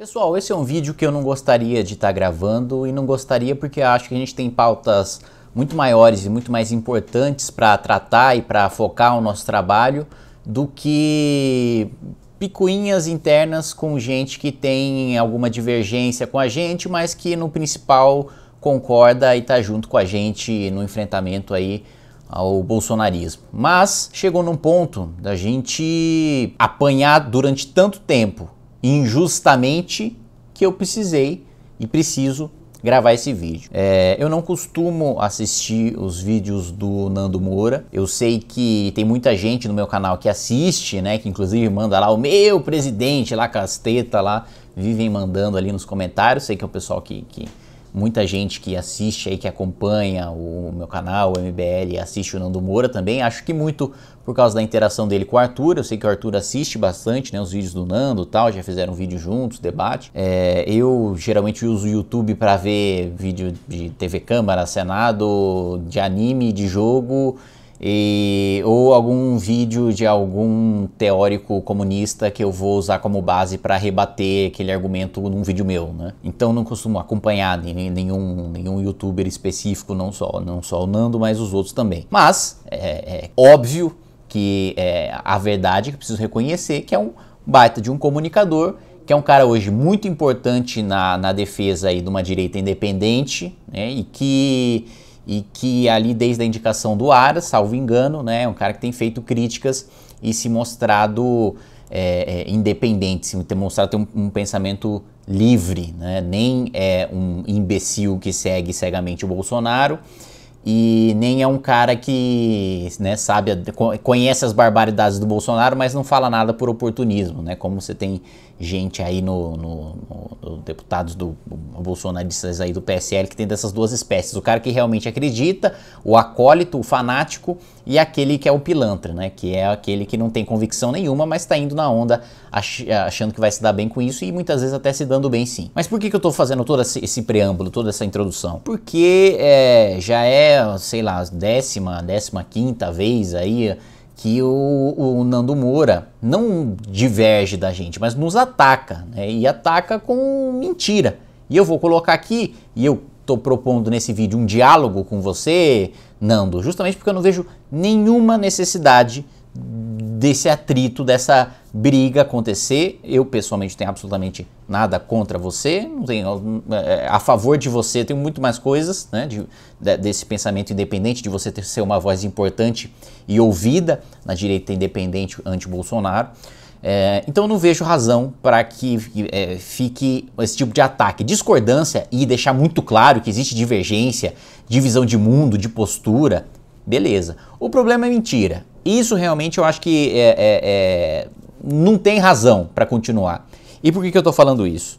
Pessoal, esse é um vídeo que eu não gostaria de estar tá gravando e não gostaria porque acho que a gente tem pautas muito maiores e muito mais importantes para tratar e para focar o nosso trabalho do que picuinhas internas com gente que tem alguma divergência com a gente, mas que no principal concorda e está junto com a gente no enfrentamento aí ao bolsonarismo. Mas chegou num ponto da gente apanhar durante tanto tempo injustamente que eu precisei e preciso gravar esse vídeo. É, eu não costumo assistir os vídeos do Nando Moura. Eu sei que tem muita gente no meu canal que assiste, né? Que inclusive manda lá o meu presidente lá, casteta lá, vivem mandando ali nos comentários. Sei que é o pessoal que, que muita gente que assiste aí, que acompanha o meu canal, o MBL, assiste o Nando Moura também. Acho que muito por causa da interação dele com o Arthur. Eu sei que o Arthur assiste bastante né, os vídeos do Nando tal, já fizeram vídeo juntos, debate. É, eu geralmente uso o YouTube para ver vídeo de TV Câmara, Senado, de anime, de jogo e, ou algum vídeo de algum teórico comunista que eu vou usar como base para rebater aquele argumento num vídeo meu, né? Então não costumo acompanhar nenhum, nenhum youtuber específico, não só, não só o Nando, mas os outros também. Mas é, é óbvio que é, a verdade que preciso reconhecer que é um baita de um comunicador que é um cara hoje muito importante na, na defesa aí de uma direita independente né, e que e que ali desde a indicação do Ara, salvo engano, né, é um cara que tem feito críticas e se mostrado é, é, independente, se mostrado ter um, um, pensamento livre, né, nem é um imbecil que segue cegamente o Bolsonaro e nem é um cara que né, sabe, conhece as barbaridades do Bolsonaro, mas não fala nada por oportunismo, né? Como você tem gente aí no, no, no deputados do bolsonaristas aí do PSL que tem dessas duas espécies, o cara que realmente acredita, o acólito, o fanático e aquele que é o pilantra, né? Que é aquele que não tem convicção nenhuma, mas está indo na onda achando que vai se dar bem com isso e muitas vezes até se dando bem sim. Mas por que, que eu estou fazendo todo esse, esse, preâmbulo, toda essa introdução? Porque é, já é sei lá, décima, décima quinta vez aí que o, o, Nando Moura não diverge da gente, mas nos ataca, né? E ataca com mentira. E eu vou colocar aqui, e eu estou propondo nesse vídeo um diálogo com você, Nando, justamente porque eu não vejo nenhuma necessidade desse atrito, dessa briga acontecer. Eu pessoalmente tenho absolutamente nada contra você, não é, é, a favor de você, tenho muito mais coisas, né, de, desse pensamento independente, de você ter ser uma voz importante e ouvida na direita independente anti-Bolsonaro. É, então não vejo razão para que é, fique esse tipo de ataque. Discordância e deixar muito claro que existe divergência, divisão de mundo, de postura, beleza. O problema é mentira. Isso realmente eu acho que é, é não tem razão para continuar. E por que, que eu estou falando isso?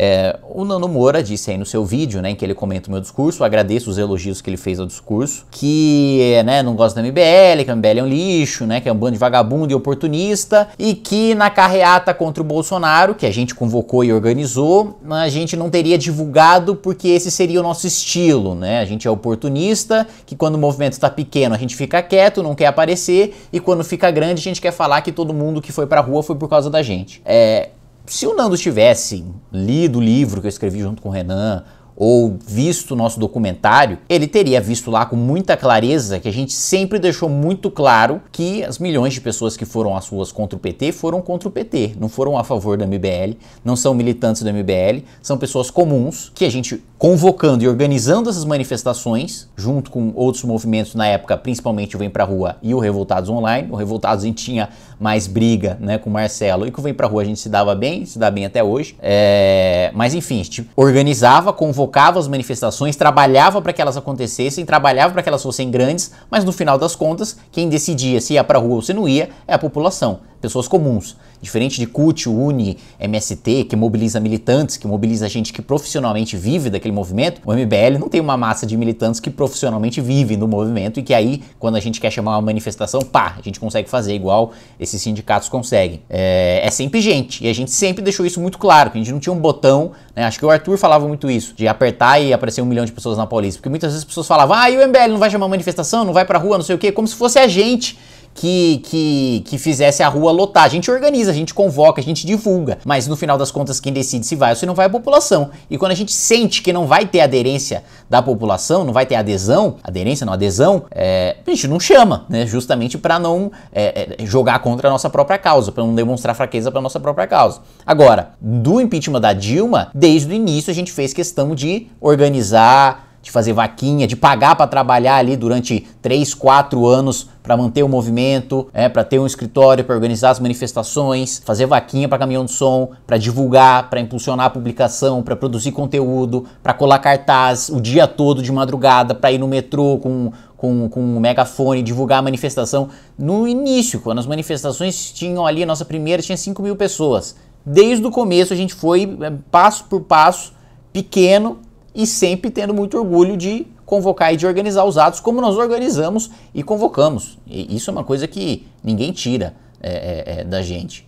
É, o Nano Moura disse aí no seu vídeo, né, em que ele comenta o meu discurso, agradeço os elogios que ele fez ao discurso, que é, né, não gosta da MBL, que a MBL é um lixo, né, que é um bando de vagabundo e oportunista, e que na carreata contra o Bolsonaro, que a gente convocou e organizou, a gente não teria divulgado porque esse seria o nosso estilo, né? A gente é oportunista, que quando o movimento está pequeno a gente fica quieto, não quer aparecer, e quando fica grande a gente quer falar que todo mundo que foi pra rua foi por causa da gente. É, se o Nando tivesse lido o livro que eu escrevi junto com o Renan, ou visto o nosso documentário, ele teria visto lá com muita clareza que a gente sempre deixou muito claro que as milhões de pessoas que foram às ruas contra o PT foram contra o PT, não foram a favor da MBL, não são militantes da MBL, são pessoas comuns que a gente convocando e organizando essas manifestações, junto com outros movimentos na época, principalmente o Vem Pra Rua e o Revoltados Online. O Revoltados a gente tinha mais briga né, com o Marcelo e com o Vem Pra Rua a gente se dava bem, se dá bem até hoje. É... Mas enfim, a gente organizava, convocava as manifestações, trabalhava para que elas acontecessem, trabalhava para que elas fossem grandes, mas no final das contas, quem decidia se ia pra rua ou se não ia é a população pessoas comuns. Diferente de CUT, UNI, MST, que mobiliza militantes, que mobiliza gente que profissionalmente vive daquele movimento, o MBL não tem uma massa de militantes que profissionalmente vive do movimento e que aí, quando a gente quer chamar uma manifestação, pá, a gente consegue fazer igual esses sindicatos conseguem. É, é sempre gente, e a gente sempre deixou isso muito claro, que a gente não tinha um botão, né? acho que o Arthur falava muito isso, de apertar e aparecer um milhão de pessoas na polícia, porque muitas vezes as pessoas falavam, ah, e o MBL não vai chamar manifestação, não vai pra rua, não sei o quê, como se fosse a gente que, que, que fizesse a rua lotar. A gente organiza, a gente convoca, a gente divulga, mas no final das contas quem decide se vai ou se não vai é a população. E quando a gente sente que não vai ter aderência da população, não vai ter adesão, aderência não, adesão, é, a gente não chama, né? Justamente para não é, é, jogar contra a nossa própria causa, para não demonstrar fraqueza para nossa própria causa. Agora, do impeachment da Dilma, desde o início a gente fez questão de organizar, de fazer vaquinha, de pagar para trabalhar ali durante 3, 4 anos para manter o movimento, é, né, para ter um escritório, para organizar as manifestações, fazer vaquinha para caminhão de som, para divulgar, para impulsionar a publicação, para produzir conteúdo, para colar cartaz o dia todo de madrugada, para ir no metrô com, com, com um megafone, divulgar a manifestação. No início, quando as manifestações tinham ali, a nossa primeira tinha 5 mil pessoas. Desde o começo a gente foi eh, passo por passo, pequeno, e sempre tendo muito orgulho de convocar e de organizar os atos como nós organizamos e convocamos. E isso é uma coisa que ninguém tira é, é, é da gente.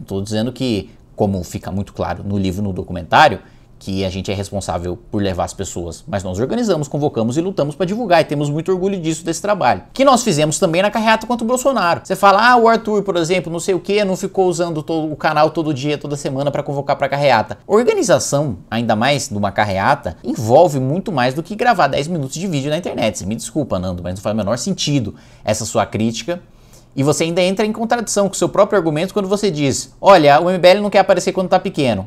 Estou é, dizendo que, como fica muito claro no livro, no documentário, que a gente é responsável por levar as pessoas, mas nós organizamos, convocamos e lutamos para divulgar e temos muito orgulho disso, desse trabalho. Que nós fizemos também na carreata contra o Bolsonaro. Você fala, ah, o Arthur, por exemplo, não sei o que, não ficou usando todo, o canal todo dia, toda semana para convocar para carreata. Organização, ainda mais numa carreata, envolve muito mais do que gravar 10 minutos de vídeo na internet. Você me desculpa, Nando, mas não faz o menor sentido essa sua crítica. E você ainda entra em contradição com o seu próprio argumento quando você diz: olha, o MBL não quer aparecer quando está pequeno.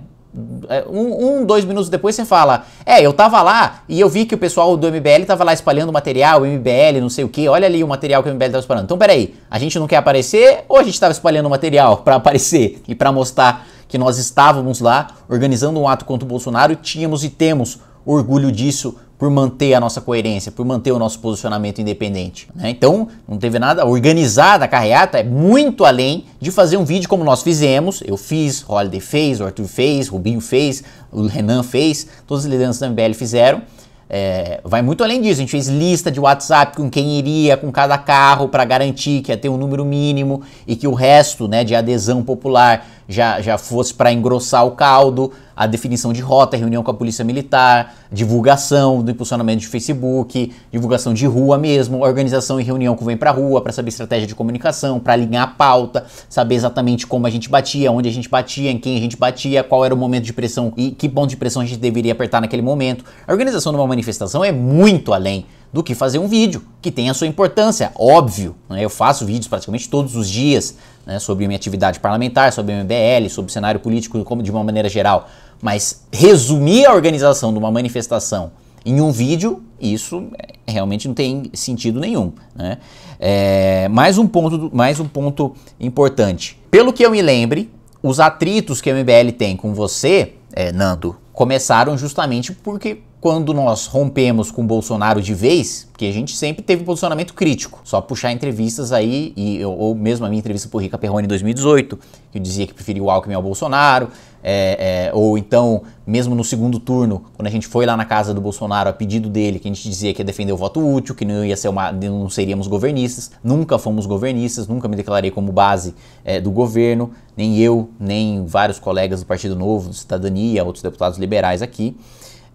É, um, um, dois minutos depois você fala: É, eu tava lá e eu vi que o pessoal do MBL tava lá espalhando material, MBL, não sei o que, olha ali o material que o MBL tava espalhando. Então peraí, a gente não quer aparecer ou a gente tava espalhando material para aparecer e para mostrar que nós estávamos lá organizando um ato contra o Bolsonaro tínhamos e temos orgulho disso por manter a nossa coerência, por manter o nosso posicionamento independente. Né? Então, não teve nada. Organizada a carreata é muito além de fazer um vídeo como nós fizemos. Eu fiz, Holiday fez, o Arthur fez, Rubinho fez, o Renan fez, todos os lideranças da MBL fizeram. É, vai muito além disso. A gente fez lista de WhatsApp com quem iria com cada carro para garantir que ia ter um número mínimo e que o resto né, de adesão popular já, já fosse para engrossar o caldo a definição de rota, reunião com a polícia militar, divulgação do impulsionamento de Facebook, divulgação de rua mesmo, organização e reunião com Vem Pra Rua para saber estratégia de comunicação, para alinhar a pauta, saber exatamente como a gente batia, onde a gente batia, em quem a gente batia, qual era o momento de pressão e que ponto de pressão a gente deveria apertar naquele momento. A organização de uma manifestação é muito além do que fazer um vídeo, que tem a sua importância, óbvio. Né? Eu faço vídeos praticamente todos os dias né, sobre minha atividade parlamentar, sobre o MBL, sobre o cenário político como de uma maneira geral. Mas resumir a organização de uma manifestação em um vídeo, isso realmente não tem sentido nenhum. Né? É, mais, um ponto, mais um ponto importante. Pelo que eu me lembre, os atritos que a MBL tem com você, é, Nando, começaram justamente porque quando nós rompemos com Bolsonaro de vez, porque a gente sempre teve um posicionamento crítico, só puxar entrevistas aí, e ou mesmo a minha entrevista o Rica Perrone em 2018, que eu dizia que preferia o Alckmin ao Bolsonaro, é, é, ou então, mesmo no segundo turno, quando a gente foi lá na casa do Bolsonaro a pedido dele, que a gente dizia que ia defender o voto útil, que não ia ser uma, não seríamos governistas, nunca fomos governistas, nunca me declarei como base é, do governo, nem eu, nem vários colegas do Partido Novo, do Cidadania, outros deputados liberais aqui.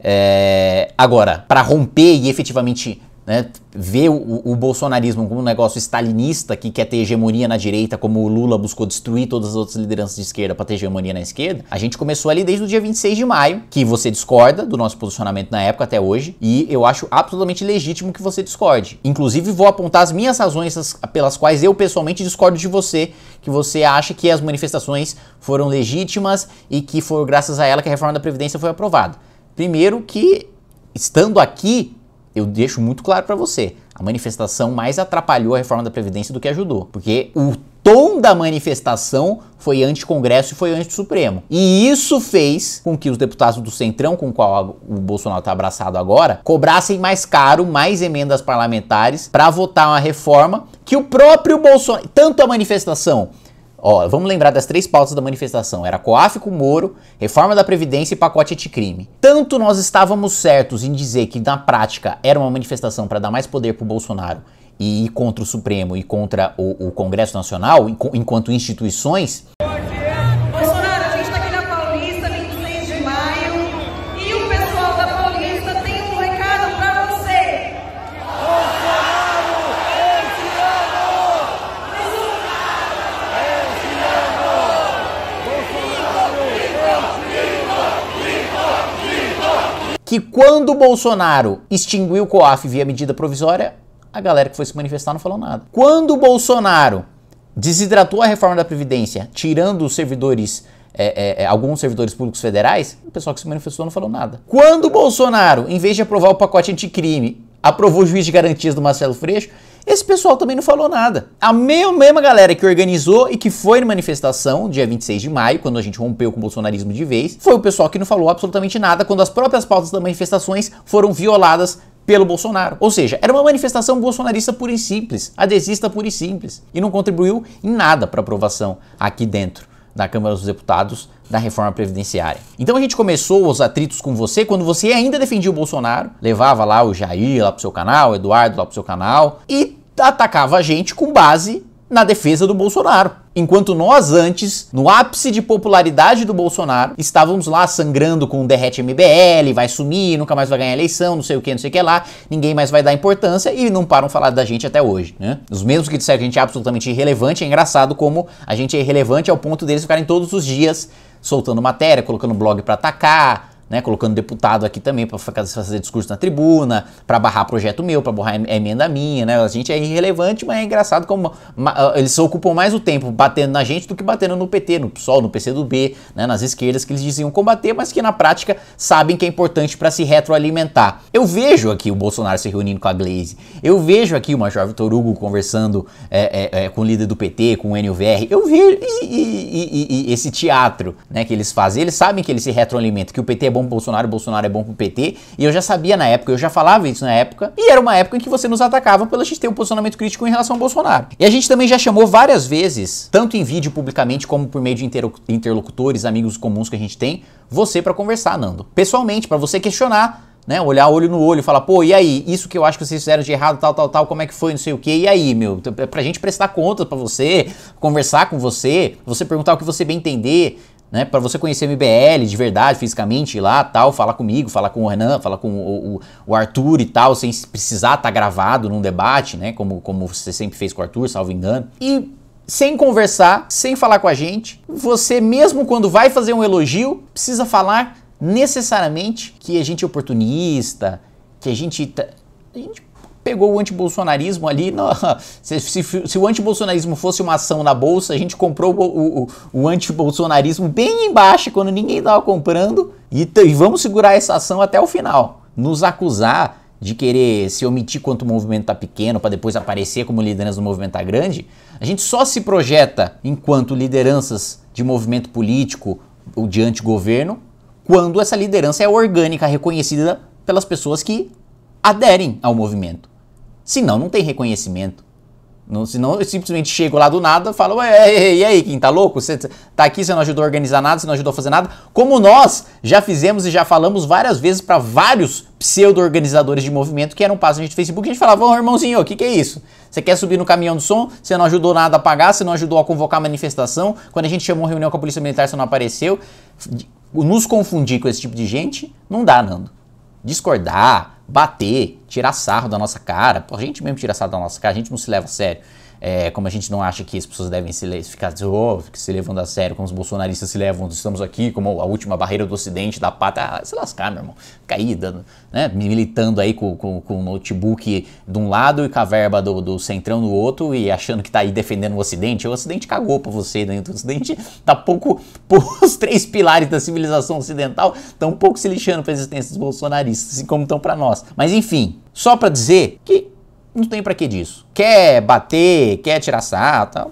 É, agora, para romper e efetivamente né, ver o, o, bolsonarismo como um negócio stalinista que quer ter hegemonia na direita, como o Lula buscou destruir todas as outras lideranças de esquerda para ter hegemonia na esquerda, a gente começou ali desde o dia 26 de maio, que você discorda do nosso posicionamento na época até hoje, e eu acho absolutamente legítimo que você discorde. Inclusive, vou apontar as minhas razões pelas quais eu pessoalmente discordo de você, que você acha que as manifestações foram legítimas e que foi graças a ela que a reforma da Previdência foi aprovada. Primeiro que estando aqui, eu deixo muito claro para você, a manifestação mais atrapalhou a reforma da previdência do que ajudou, porque o tom da manifestação foi anti-Congresso e foi anti-Supremo. E isso fez com que os deputados do Centrão, com o qual o Bolsonaro está abraçado agora, cobrassem mais caro, mais emendas parlamentares para votar uma reforma que o próprio Bolsonaro, tanto a manifestação Ó, vamos lembrar das três pautas da manifestação. Era COAF com Moro, reforma da Previdência e pacote anticrime. Tanto nós estávamos certos em dizer que na prática era uma manifestação para dar mais poder para o Bolsonaro e ir contra o Supremo e contra o, o Congresso Nacional, enquanto instituições, que quando Bolsonaro extinguiu o COAF via medida provisória, a galera que foi se manifestar não falou nada. Quando Bolsonaro desidratou a reforma da Previdência, tirando os servidores é, é, é, alguns servidores públicos federais, o pessoal que se manifestou não falou nada. Quando o Bolsonaro, em vez de aprovar o pacote anticrime, aprovou o juiz de garantias do Marcelo Freixo, esse pessoal também não falou nada. A mesma galera que organizou e que foi na manifestação, dia 26 de maio, quando a gente rompeu com o bolsonarismo de vez, foi o pessoal que não falou absolutamente nada quando as próprias pautas das manifestações foram violadas pelo Bolsonaro. Ou seja, era uma manifestação bolsonarista pura e simples, adesista pura e simples, e não contribuiu em nada para aprovação aqui dentro da Câmara dos Deputados da reforma previdenciária. Então a gente começou os atritos com você quando você ainda defendia o Bolsonaro, levava lá o Jair lá pro seu canal, o Eduardo lá pro seu canal e atacava a gente com base na defesa do Bolsonaro. Enquanto nós antes, no ápice de popularidade do Bolsonaro, estávamos lá sangrando com o derrete MBL, vai sumir, nunca mais vai ganhar eleição, não sei o que, não sei o que lá, ninguém mais vai dar importância e não param falar da gente até hoje, né? Os mesmos que disseram que a gente é absolutamente irrelevante, é engraçado como a gente é irrelevante ao ponto deles ficarem todos os dias soltando matéria, colocando blog para atacar, né, colocando deputado aqui também para fazer discurso na tribuna, para barrar projeto meu, para borrar é emenda minha, né? A gente é irrelevante, mas é engraçado como ah, eles ocupam mais o tempo batendo na gente do que batendo no PT, no PSOL, no PCdoB, né, nas esquerdas que eles diziam combater, mas que na prática sabem que é importante para se retroalimentar. Eu vejo aqui o Bolsonaro se reunindo com a Glaze, eu vejo aqui o Major Vitor Hugo conversando é, é, é, com o líder do PT, com o NUVR, eu vejo e, e, e, esse teatro né, que eles fazem, eles sabem que eles se retroalimentam, que o PT é bom bom pro Bolsonaro, o Bolsonaro é bom pro PT. E eu já sabia na época, eu já falava isso na época. E era uma época em que você nos atacava pela gente ter um posicionamento crítico em relação ao Bolsonaro. E a gente também já chamou várias vezes, tanto em vídeo publicamente como por meio de interlocutores, amigos comuns que a gente tem, você para conversar, Nando. Pessoalmente, para você questionar né? Olhar olho no olho e falar, pô, e aí, isso que eu acho que vocês fizeram de errado, tal, tal, tal, como é que foi, não sei o que, e aí, meu? Pra gente prestar contas pra você, conversar com você, você perguntar o que você bem entender né? Para você conhecer o MBL de verdade, fisicamente, ir lá, tal, falar comigo, falar com o Renan, falar com o, o, o Arthur e tal, sem precisar estar tá gravado num debate, né? Como, como você sempre fez com o Arthur, salvo engano. E sem conversar, sem falar com a gente, você mesmo quando vai fazer um elogio, precisa falar necessariamente que a gente é oportunista, que a gente. Tá, a gente pegou o antibolsonarismo ali. No, se, se, se, o antibolsonarismo fosse uma ação na bolsa, a gente comprou o, o, o antibolsonarismo bem embaixo, quando ninguém estava comprando, e, e vamos segurar essa ação até o final. Nos acusar de querer se omitir quanto o movimento está pequeno para depois aparecer como liderança do movimento está grande, a gente só se projeta enquanto lideranças de movimento político ou de governo quando essa liderança é orgânica, reconhecida pelas pessoas que aderem ao movimento. Senão não tem reconhecimento. Não, senão eu simplesmente chego lá do nada e falo, e, aí, quem tá louco? Você tá aqui, você não ajudou a organizar nada, você não ajudou a fazer nada. Como nós já fizemos e já falamos várias vezes para vários pseudo-organizadores de movimento que eram páginas de Facebook, a gente falava, ô irmãozinho, o que, que é isso? Você quer subir no caminhão do som, você não ajudou nada a pagar, você não ajudou a convocar a manifestação. Quando a gente chamou reunião com a Polícia Militar, você não apareceu. Nos confundir com esse tipo de gente, não dá, Nando. Discordar, bater, tirar sarro da nossa cara. A gente mesmo tira sarro da nossa cara, a gente não se leva a sério. É, como a gente não acha que as pessoas devem se ficar oh, se levando a sério, como os bolsonaristas se levam, estamos aqui como a última barreira do ocidente, da pata, ah, se lascar, meu irmão. caída, né, militando aí com, com, com, o notebook de um lado e com a verba do, do centrão do outro e achando que tá aí defendendo o ocidente. O ocidente cagou pra você, né? O ocidente tá pouco, por os três pilares da civilização ocidental estão pouco se lixando pra existência dos bolsonaristas, assim como estão para nós. Mas enfim, só para dizer que não tem para que disso. Quer bater, quer tirar sarro, tá,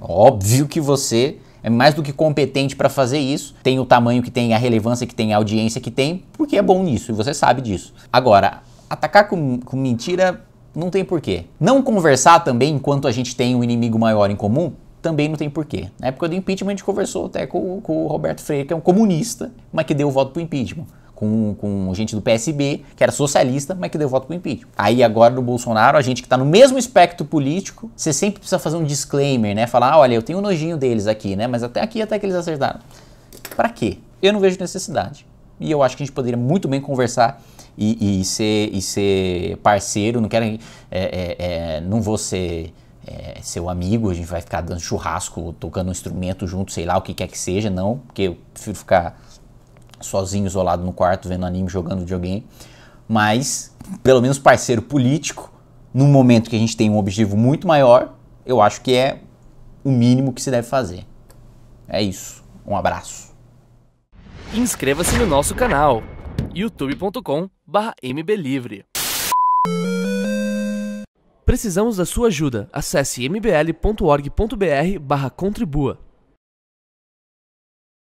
óbvio que você é mais do que competente para fazer isso, tem o tamanho que tem, a relevância que tem, a audiência que tem, porque é bom nisso e você sabe disso. Agora, atacar com, com mentira não tem porquê. Não conversar também enquanto a gente tem um inimigo maior em comum também não tem porquê. Na época do impeachment a gente conversou até com, com o Roberto Freire, que é um comunista, mas que deu o voto pro impeachment com, com gente do PSB, que era socialista, mas que deu voto pro impeachment. Aí agora do Bolsonaro, a gente que tá no mesmo espectro político, você sempre precisa fazer um disclaimer, né? Falar, ah, olha, eu tenho um nojinho deles aqui, né? Mas até aqui, até que eles acertaram. Para quê? Eu não vejo necessidade. E eu acho que a gente poderia muito bem conversar e, e ser, e ser parceiro. Não quero. É, é, é, não vou ser é, seu amigo, a gente vai ficar dando churrasco, tocando um instrumento junto, sei lá, o que quer que seja, não, porque eu prefiro ficar sozinho, isolado no quarto, vendo anime, jogando videogame. Mas, pelo menos parceiro político, num momento que a gente tem um objetivo muito maior, eu acho que é o mínimo que se deve fazer. É isso. Um abraço. Inscreva-se no nosso canal youtube.com/mblivre. Precisamos da sua ajuda. Acesse mblorgbr contribua